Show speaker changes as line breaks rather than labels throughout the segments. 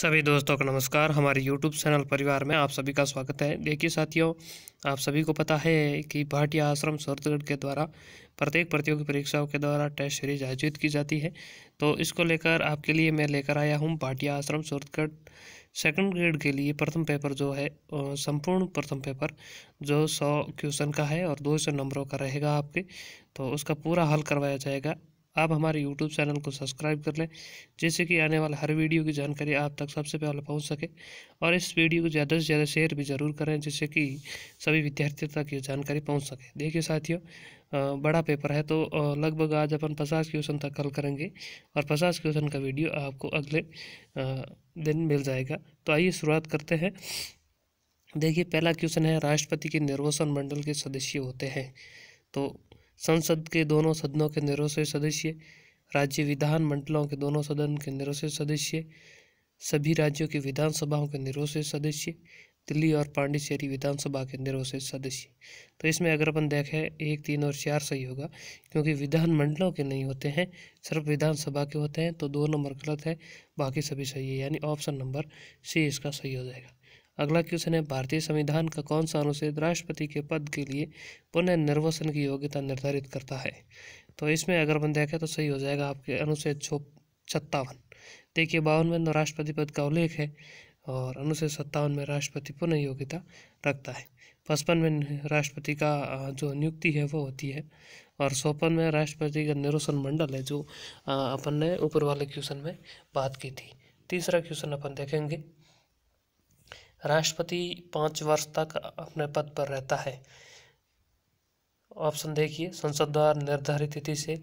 सभी दोस्तों का नमस्कार हमारे YouTube चैनल परिवार में आप सभी का स्वागत है देखिए साथियों आप सभी को पता है कि भाटिया आश्रम सूरतगढ़ के द्वारा प्रत्येक प्रतियोगी परीक्षाओं के द्वारा टेस्ट सीरीज आयोजित की जाती है तो इसको लेकर आपके लिए मैं लेकर आया हूँ भाटिया आश्रम सूरतगढ़ सेकंड ग्रेड के लिए प्रथम पेपर जो है संपूर्ण प्रथम पेपर जो सौ क्वेश्चन का है और दो सौ नंबरों का रहेगा आपके तो उसका पूरा हल करवाया जाएगा आप हमारे यूट्यूब चैनल को सब्सक्राइब कर लें जिससे कि आने वाले हर वीडियो की जानकारी आप तक सबसे पहले पहुंच सके और इस वीडियो को ज़्यादा से ज़्यादा शेयर भी ज़रूर करें जिससे कि सभी विद्यार्थियों तक ये जानकारी पहुँच सके देखिए साथियों बड़ा पेपर है तो लगभग आज अपन पचास क्वेश्चन तक कल करेंगे और पचास क्वेश्चन का वीडियो आपको अगले दिन मिल जाएगा तो आइए शुरुआत करते हैं देखिए पहला क्वेश्चन है राष्ट्रपति के निर्वाचन मंडल के सदस्य होते हैं तो संसद के दोनों सदनों के निरस्त सदस्य राज्य विधान मंडलों के दोनों सदन के निरस्त सदस्य सभी राज्यों की विधानसभाओं के निरस्त सदस्य दिल्ली और पांडिचेरी विधानसभा के से सदस्य तो इसमें अगर अपन देखें एक तीन और चार सही होगा क्योंकि विधानमंडलों के नहीं होते हैं सिर्फ विधानसभा के होते हैं तो दो नंबर गलत है बाकी सभी सही है यानी ऑप्शन नंबर सी इसका सही हो जाएगा अगला क्वेश्चन है भारतीय संविधान का कौन सा अनुच्छेद राष्ट्रपति के पद के लिए पुनः निर्वसन की योग्यता निर्धारित करता है तो इसमें अगर अपन देखें तो सही हो जाएगा आपके अनुच्छेद छो सत्तावन देखिए बावन में राष्ट्रपति पद का उल्लेख है और अनुच्छेद सत्तावन में राष्ट्रपति पुनः योग्यता रखता है पचपन में राष्ट्रपति का जो नियुक्ति है वो होती है और सौपन में राष्ट्रपति का निरोसन मंडल है जो अपन ने ऊपर वाले क्वेश्चन में बात की थी तीसरा क्वेश्चन अपन देखेंगे राष्ट्रपति पाँच वर्ष तक अपने पद पर रहता है ऑप्शन देखिए संसद द्वारा निर्धारित तिथि से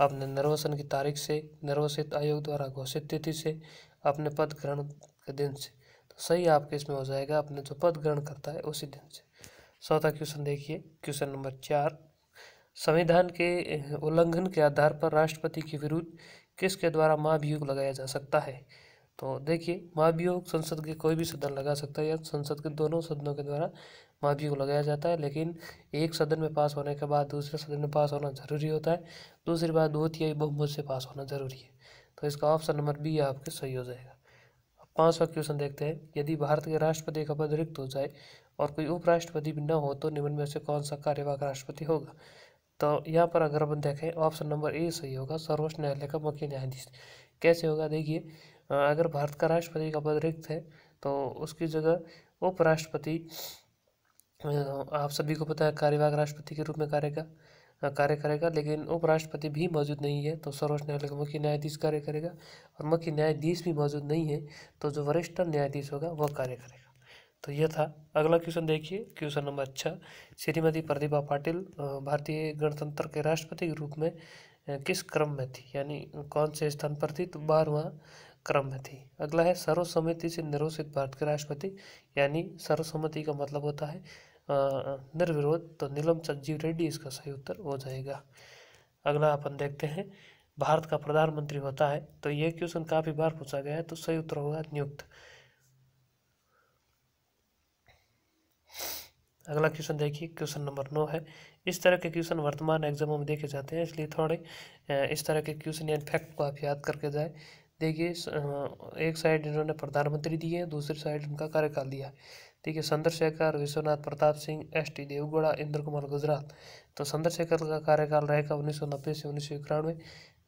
अपने निर्वाचन की तारीख से निर्वाचित आयोग द्वारा घोषित तिथि से अपने पद ग्रहण के दिन से तो सही आपके इसमें हो जाएगा अपने जो पद ग्रहण करता है उसी दिन से चौथा क्वेश्चन देखिए क्वेश्चन नंबर चार संविधान के उल्लंघन के आधार पर राष्ट्रपति के विरुद्ध किसके द्वारा महाभियोग लगाया जा सकता है तो देखिए महाभियोग संसद के कोई भी सदन लगा सकता है या संसद के दोनों सदनों के द्वारा महाभियोग लगाया जाता है लेकिन एक सदन में पास होने के बाद दूसरे सदन में पास होना जरूरी होता है दूसरी बात तिहाई बहुमत से पास होना जरूरी है तो इसका ऑप्शन नंबर बी आपके सही हो जाएगा पाँचवा क्वेश्चन देखते हैं यदि भारत के राष्ट्रपति का पद रिक्त हो जाए और कोई उपराष्ट्रपति भी न हो तो निम्न में से कौन सा कार्यवाहक राष्ट्रपति होगा तो यहाँ पर अगर अपन देखें ऑप्शन नंबर ए सही होगा सर्वोच्च न्यायालय का मुख्य न्यायाधीश कैसे होगा देखिए अगर भारत का राष्ट्रपति का पद रिक्त है तो उसकी जगह उपराष्ट्रपति आप सभी को पता है कार्यवाहक राष्ट्रपति के रूप में कार्य का कार्य करेगा लेकिन उपराष्ट्रपति भी मौजूद नहीं है तो सर्वोच्च न्यायालय का मुख्य न्यायाधीश कार्य करेगा और मुख्य न्यायाधीश भी मौजूद नहीं है तो जो वरिष्ठ न्यायाधीश होगा वह कार्य करेगा तो यह था अगला क्वेश्चन देखिए क्वेश्चन नंबर छः श्रीमती प्रतिभा पाटिल भारतीय गणतंत्र के राष्ट्रपति के रूप में किस क्रम में थी यानी कौन से स्थान पर थी तो बारवा क्रम में थी अगला है सर्वसम्मति से निर्वासित भारत के राष्ट्रपति यानी सर्वसम्मति का मतलब होता है निर्विरोध तो नीलम संजीव रेड्डी इसका सही उत्तर हो जाएगा अगला अपन देखते हैं भारत का प्रधानमंत्री होता है तो यह क्वेश्चन काफ़ी बार पूछा गया है तो सही उत्तर होगा नियुक्त अगला क्वेश्चन देखिए क्वेश्चन नंबर नौ है इस तरह के क्वेश्चन वर्तमान एग्जामों में देखे जाते हैं इसलिए थोड़े इस तरह के क्वेश्चन या फैक्ट को आप याद करके जाए देखिए एक साइड इन्होंने प्रधानमंत्री दिए दूसरी साइड उनका कार्यकाल दिया है देखिए चंद्रशेखर विश्वनाथ प्रताप सिंह एस टी देवगौड़ा इंद्र कुमार गुजरात तो चंद्रशेखर का कार्यकाल रहेगा उन्नीस सौ नब्बे से उन्नीस सौ इक्यानवे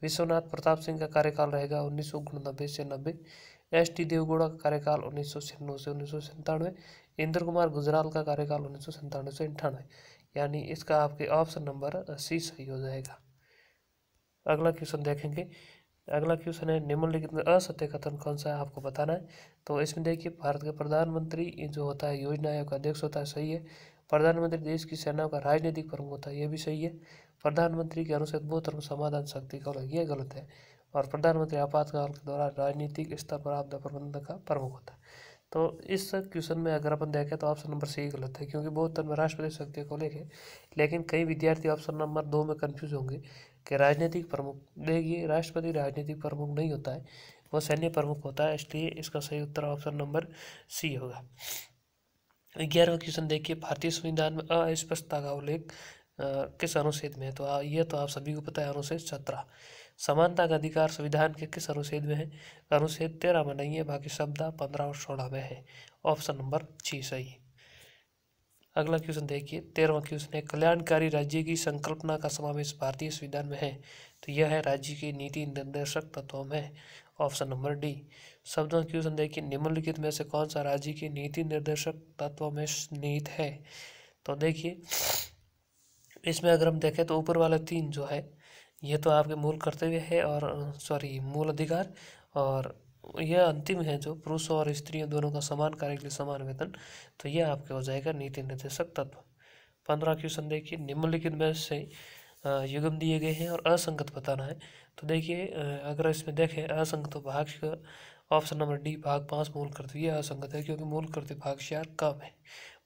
विश्वनाथ प्रताप सिंह का कार्यकाल रहेगा उन्नीस सौ नब्बे से नब्बे एस टी देवगौड़ा का कार्यकाल उन्नीस सौ से उन्नीस सौ सन्तानवे इंद्र कुमार गुजराल का कार्यकाल उन्नीस सौ सन्तानवे से अंठानवे यानी इसका आपके ऑप्शन नंबर सी सही हो जाएगा अगला क्वेश्चन देखेंगे अगला क्वेश्चन है निम्नलिखित में असत्य कथन कौन सा है आपको बताना है तो इसमें देखिए भारत का प्रधानमंत्री जो होता है योजना आयोग का अध्यक्ष होता है सही है प्रधानमंत्री देश की सेना का राजनीतिक प्रमुख होता है ये भी सही है प्रधानमंत्री के अनुसार बहुत धर्म समाधान शक्ति का ये गलत है और प्रधानमंत्री आपातकाल के दौरान राजनीतिक स्तर पर आपदा प्रबंधन का प्रमुख होता है तो इस क्वेश्चन में अगर अपन देखें तो ऑप्शन नंबर सी गलत है क्योंकि बहुत धर्म राष्ट्रपति शक्ति को लेके लेकिन कई विद्यार्थी ऑप्शन नंबर दो में कन्फ्यूज होंगे कि राजनीतिक प्रमुख देखिए राष्ट्रपति राजनीतिक प्रमुख नहीं होता है वो सैन्य प्रमुख होता है इसलिए इसका सही उत्तर ऑप्शन नंबर सी होगा ग्यारहवा क्वेश्चन देखिए भारतीय संविधान में अस्पष्टता का उल्लेख किस अनुच्छेद में है तो यह तो आप सभी को पता है अनुच्छेद सत्रह समानता का अधिकार संविधान के किस अनुच्छेद में है अनुच्छेद तेरह में नहीं है बाकी शब्द पंद्रह और सोलह में है ऑप्शन नंबर छी सही अगला क्वेश्चन देखिए तेरहवा क्वेश्चन है कल्याणकारी राज्य की संकल्पना का समावेश भारतीय संविधान में है तो यह है राज्य की नीति निर्देशक तत्वों में ऑप्शन नंबर डी शब्दों क्वेश्चन देखिए निम्नलिखित में से कौन सा राज्य की नीति निर्देशक तत्व में निहित है तो देखिए इसमें अगर हम देखें तो ऊपर वाला तीन जो है ये तो आपके मूल कर्तव्य है और सॉरी मूल अधिकार और यह अंतिम है जो पुरुष और स्त्रियों दोनों का समान कार्य के लिए समान वेतन तो यह आपके हो जाएगा नीति निर्देशक तत्व पंद्रह क्वेश्चन देखिए निम्नलिखित में से युगम दिए गए हैं और असंगत बताना है तो देखिए अगर इसमें देखें असंगत भाग ऑप्शन नंबर डी भाग पाँच मूल कर्तव्य यह असंगत है क्योंकि मूल कर्तव्य भाग चार कम है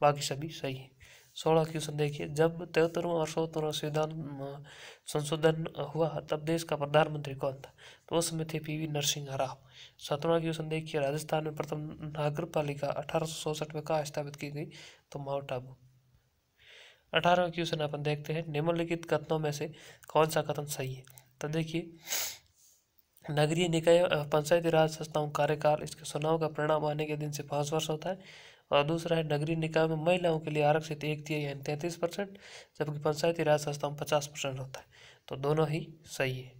बाकी सभी सही है सोलह क्वेश्चन देखिए जब तिहत्तरवा और चौहत्तरवा संविधान संशोधन हुआ तब देश का प्रधानमंत्री कौन था तो उस समय थे पी वी नरसिंह राव सत्रहवा क्वेश्चन देखिए राजस्थान में प्रथम नागर पालिका अठारह में कहाँ स्थापित की गई तो माउंट आबू अठारहवा क्वेश्चन अपन देखते हैं निम्नलिखित कथनों में से कौन सा कथन सही है तो देखिए नगरीय निकाय पंचायती राज संस्थाओं कार्यकाल इसके चुनाव का परिणाम आने के दिन से पाँच वर्ष होता है और दूसरा है नगरीय निकाय में महिलाओं के लिए आरक्षित एक तिहाई यानी तैंतीस परसेंट जबकि पंचायती राज संस्थाओं में पचास परसेंट होता है तो दोनों ही सही है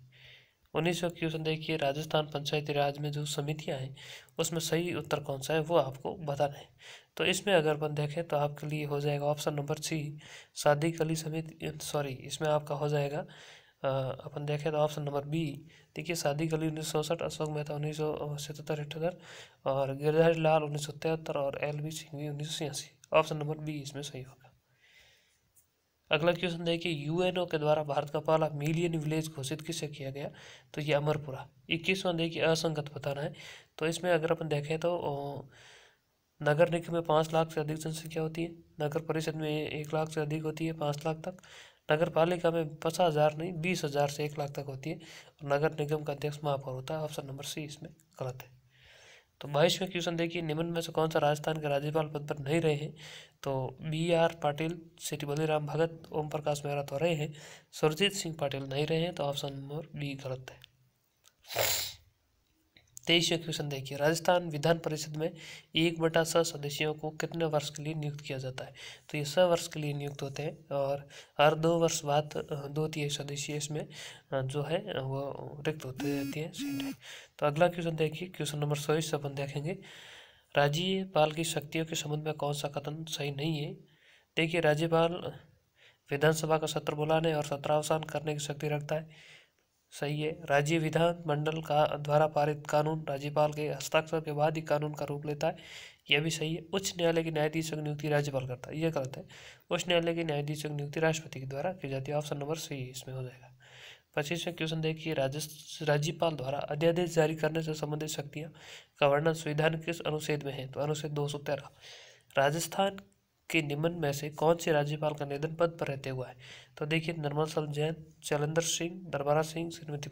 उन्नीसवा क्वेश्चन देखिए राजस्थान पंचायती राज में जो समितियाँ हैं उसमें सही उत्तर कौन सा है वो आपको बताना है तो इसमें अगर अपन देखें तो आपके लिए हो जाएगा ऑप्शन नंबर सी शादी कली समिति सॉरी इसमें आपका हो जाएगा अपन देखें तो ऑप्शन नंबर बी देखिए सादिक गली उन्नीस सौ सड़सठ अशोक मेहता उन्नीस सौ सतहत्तर अठहत्तर और गिरधारी लाल उन्नीस सौ तिहत्तर और एल बी सिंघवी उन्नीस सौ छियासी ऑप्शन नंबर बी इसमें सही होगा अगला क्वेश्चन देखिए यूएनओ के द्वारा भारत का पहला मिलियन विलेज घोषित किसे किया गया तो ये अमरपुरा इक्कीसवां देखिए असंगत बताना है तो इसमें अगर अपन देखें तो नगर निगम में पाँच लाख से अधिक जनसंख्या होती है नगर परिषद में एक लाख से अधिक होती है पाँच लाख तक नगर पालिका में पचास हज़ार नहीं बीस हज़ार से एक लाख तक होती है और नगर निगम का अध्यक्ष महापौर होता है ऑप्शन नंबर सी इसमें गलत है तो बाईसवें क्वेश्चन देखिए निम्न में से कौन सा राजस्थान के राज्यपाल पद पर नहीं रहे हैं तो बी आर पाटिल श्री बलिराम भगत ओम प्रकाश मेहरा तो रहे हैं सुरजीत सिंह पाटिल नहीं रहे हैं तो ऑप्शन नंबर बी गलत है तेईसवें क्वेश्चन देखिए राजस्थान विधान परिषद में एक बटा सौ सदस्यों को कितने वर्ष के लिए नियुक्त किया जाता है तो ये सौ वर्ष के लिए नियुक्त होते हैं और हर दो वर्ष बाद दो तीन सदस्य इसमें जो है वो रिक्त होते रहती है तो अगला क्वेश्चन देखिए क्वेश्चन नंबर चौबीस अपन देखेंगे राज्यपाल की शक्तियों के संबंध में कौन सा कथन सही नहीं है देखिए राज्यपाल विधानसभा का सत्र बुलाने और सत्रावसान करने की शक्ति रखता है सही है राज्य विधान मंडल का द्वारा पारित कानून राज्यपाल के हस्ताक्षर के बाद ही कानून का रूप लेता है यह भी सही है उच्च न्यायालय के न्यायाधीश की नियुक्ति राज्यपाल करता है यह गलत है उच्च न्यायालय के न्यायाधीश की नियुक्ति राष्ट्रपति के द्वारा की जाती है ऑप्शन नंबर है इसमें हो जाएगा पच्चीसवें क्वेश्चन देखिए राज्यपाल द्वारा अध्यादेश जारी करने से संबंधित शक्तियाँ का वर्णन संविधान किस अनुच्छेद में है तो अनुच्छेद दो सौ तेरह राजस्थान के निम्न में से कौन से राज्यपाल का निधन पद पर रहते हुआ है तो देखिए निर्मल सल जैन चलंदर सिंह दरबारा सिंह श्रीमती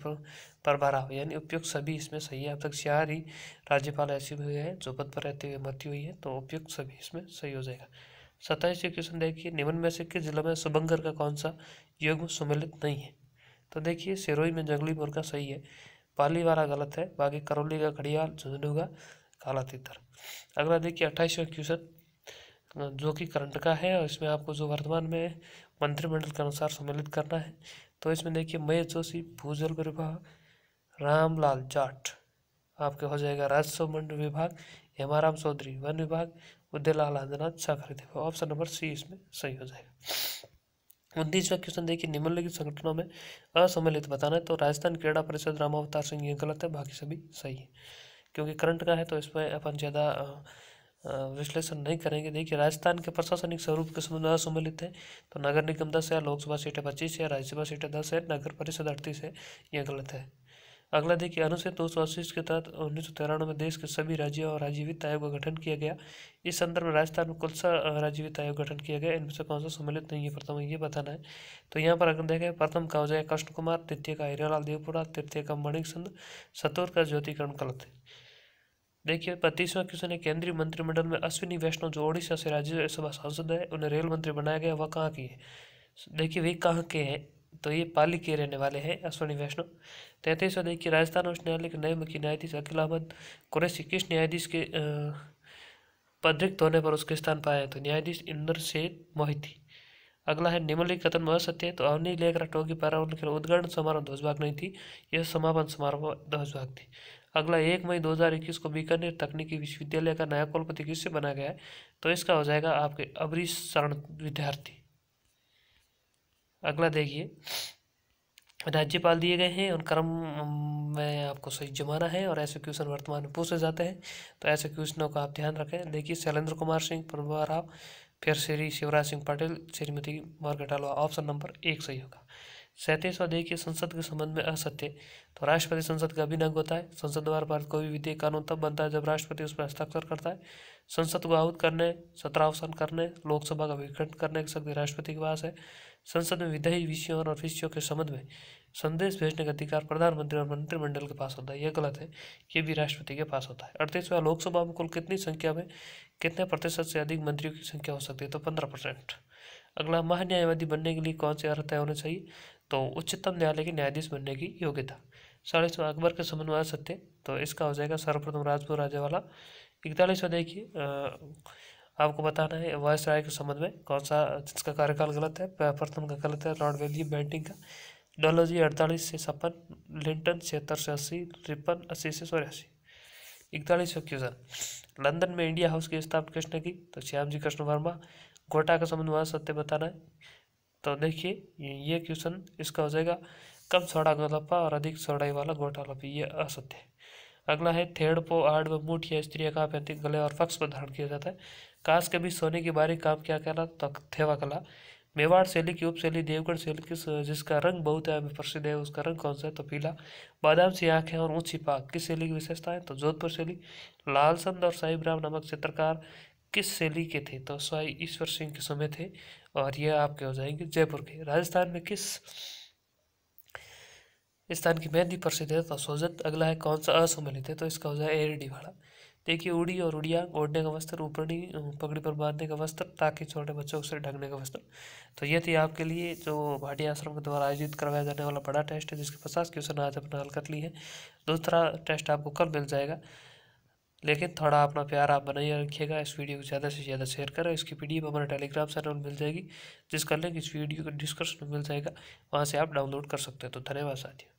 परभारा यानी उपयुक्त सभी इसमें सही है अब तक चार ही राज्यपाल ऐसे हुए हैं जो पद पर रहते हुए मृत्यु हुई है तो उपयुक्त सभी इसमें सही हो जाएगा सत्ताईसवें क्वेश्चन देखिए निम्न में से किस जिले में शुभंकर का कौन सा युग सम्मिलित नहीं है तो देखिए सिरोही में जंगली मुर्गा सही है पाली वाला गलत है बाकी करौली का घड़ियाल झुंझुनू का काला तितर अगला देखिए अट्ठाईसवें क्वेश्चन जो कि करंट का है और इसमें आपको जो वर्तमान में मंत्रिमंडल के अनुसार सम्मिलित करना है तो इसमें देखिए मय जोशी भूजल विभाग रामलाल जाट आपके हो जाएगा राजस्व मंडल विभाग हेमाराम चौधरी वन विभाग उदयलाल आदिनाथ साखर विभाग तो ऑप्शन नंबर सी इसमें सही हो जाएगा उन्तीसवा क्वेश्चन देखिए निम्नलिखित संगठनों में असम्मिलित बताना है तो राजस्थान क्रीड़ा परिषद रामावतार सिंह ये गलत है बाकी सभी सही है क्योंकि करंट का है तो इसमें अपन ज़्यादा विश्लेषण नहीं करेंगे देखिए राजस्थान के प्रशासनिक स्वरूप के असम्मिलित है तो नगर निगम दस है लोकसभा सीटें पच्चीस है राज्यसभा सीटें दस है नगर परिषद अड़तीस है यह गलत है अगला देखिए अनुच्छेद दो सौ अस्सी के तहत उन्नीस सौ तिरानवे में देश के सभी राज्यों और राज्य वित्त आयोग का गठन किया गया इस संदर्भ में राजस्थान में कुल सा राज्य वित्त आयोग गठन किया गया इनमें से कौन सा सम्मिलित नहीं है प्रथम ये बताना है तो यहाँ पर अगर देखें प्रथम का हो जाए कृष्ण कुमार तृतीय का हिरालाल देवपुरा तृतीय का मणिक संध सतोर का ज्योतिकरण गलत है देखिए पैंतीसवां क्वेश्चन है केंद्रीय मंत्रिमंडल में अश्विनी वैष्णव जो ओडिशा से राज्यसभा सांसद है उन्हें रेल मंत्री बनाया गया वह कहाँ की है देखिए वे कहाँ के हैं तो ये पाली के रहने वाले हैं अश्विनी वैष्णव तैंतीसवा देखिए राजस्थान उच्च न्यायालय के नए मुख्य न्यायाधीश अखिल अहमद कुरैशी किस न्यायाधीश के पदरिक्त रिक्त होने पर उसके स्थान पर आए तो न्यायाधीश इंद्र सेठ मोहिती अगला है निम्नलिखित कथन असत्य तो अवनी लेखरा टोगी पारा उनके उद्घाटन समारोह ध्वजभाग नहीं थी यह समापन समारोह ध्वजभाग थी अगला एक मई 2021 को बीकानेर तकनीकी विश्वविद्यालय का नया कुलपति किससे बना गया है तो इसका हो जाएगा आपके अबरीश शरण विद्यार्थी अगला देखिए राज्यपाल दिए गए हैं उन क्रम में आपको सही जमाना है और ऐसे क्वेश्चन वर्तमान में पूछे जाते हैं तो ऐसे क्वेश्चनों का आप ध्यान रखें देखिए शैलेंद्र कुमार सिंह प्रभा राव फिर Shri Shivraj Singh Patel Shrimati Margaret option number एक सही होगा सैंतीस और देखिए संसद के संबंध में असत्य तो राष्ट्रपति संसद का अभिन्न अंग होता है संसद द्वारा भारत कोई भी विधेयक कानून तब बनता है जब राष्ट्रपति उस पर हस्ताक्षर करता है संसद को आहूत करने सत्रावसान करने लोकसभा का विघटन करने की शक्ति राष्ट्रपति के पास है संसद में विधायी विषयों और विषयों के संबंध में संदेश भेजने का अधिकार प्रधानमंत्री और मंत्रिमंडल के पास होता है यह गलत है ये भी राष्ट्रपति के पास होता है अड़तीसवा लोकसभा में कुल कितनी संख्या में कितने प्रतिशत से अधिक मंत्रियों की संख्या हो सकती है तो पंद्रह परसेंट अगला महान्यायवादी बनने के लिए कौन से अर्हता होने चाहिए तो उच्चतम न्यायालय के न्यायाधीश बनने की योग्यता चालीसवा अकबर के समन्वय सत्य तो इसका हो जाएगा सर्वप्रथम राजपुर राजा वाला इकतालीसवा देखिए आपको बताना है वायस राय के संबंध में कौन सा जिसका कार्यकाल गलत है प्रथम का गलत है लॉर्ड वेल्जी बैंटिंग का डॉलोजी अड़तालीस से छप्पन लिंटन छिहत्तर से अस्सी तिरपन अस्सी से चौरासी इकतालीसवा क्वेश्चन लंदन में इंडिया हाउस की स्थापना किसने की तो श्याम जी कृष्ण वर्मा घोटा का संबंध वहाँ सत्य बताना है तो देखिए ये क्वेश्चन इसका हो जाएगा कम सोडा गोलप्पा और अधिक सौड़ाई वाला लपी ये असत्य है अगला है थेड़ पो आड़ व मूठ या स्त्री का पैंतिक गले और पक्ष पर धारण किया जाता है कांस के बीच सोने की बारी काम क्या कहला तो थेवा कला मेवाड़ शैली की उपशैली देवगढ़ शैली किस जिसका रंग बहुत है प्रसिद्ध है उसका रंग कौन सा है तो पीला बादाम सी आँखें और ऊंची पाक किस शैली की विशेषता है तो जोधपुर शैली लाल संद और साहिब राम नामक चित्रकार किस शैली के थे तो स्वाई ईश्वर सिंह के समय थे और ये आपके हो जाएंगे जयपुर के राजस्थान में किस स्थान की मेहंदी प्रसिद्ध है तो सोजत अगला है कौन सा असम्मिलित है तो इसका हो जाए एरडी भाड़ा देखिए उड़ी और उड़िया ओढ़ने का वस्त्र ऊपरी पगड़ी पर बांधने का वस्त्र ताकि छोटे बच्चों से ढकने का वस्त्र तो ये थी आपके लिए जो भाटिया आश्रम के द्वारा आयोजित करवाया जाने वाला बड़ा टेस्ट है जिसके पचास क्वेश्चन आज अपना हल कर ली है दूसरा टेस्ट आपको कल मिल जाएगा लेकिन थोड़ा अपना प्यार आप बनाए रखिएगा इस वीडियो को ज़्यादा से ज़्यादा शेयर करें इसकी पी डी हमारे टेलीग्राम चैनल मिल जाएगी जिसका लिंक इस वीडियो के डिस्क्रिप्शन में मिल जाएगा वहाँ से आप डाउनलोड कर सकते हैं तो धन्यवाद साथियों